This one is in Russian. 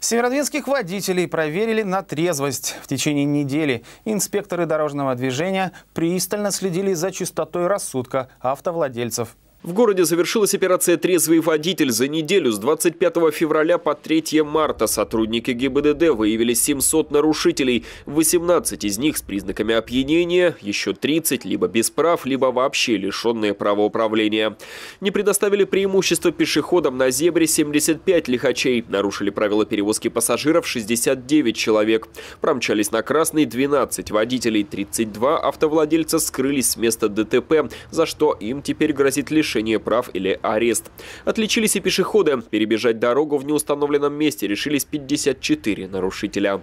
Северодвинских водителей проверили на трезвость. В течение недели инспекторы дорожного движения пристально следили за чистотой рассудка автовладельцев. В городе завершилась операция «Трезвый водитель». За неделю с 25 февраля по 3 марта сотрудники ГИБДД выявили 700 нарушителей. 18 из них с признаками опьянения, еще 30 либо без прав, либо вообще лишенные права управления. Не предоставили преимущество пешеходам на «Зебре» 75 лихачей, нарушили правила перевозки пассажиров 69 человек, промчались на «Красный» 12 водителей, 32 автовладельца скрылись с места ДТП, за что им теперь грозит лишение лишение прав или арест. Отличились и пешеходы. Перебежать дорогу в неустановленном месте решились 54 нарушителя.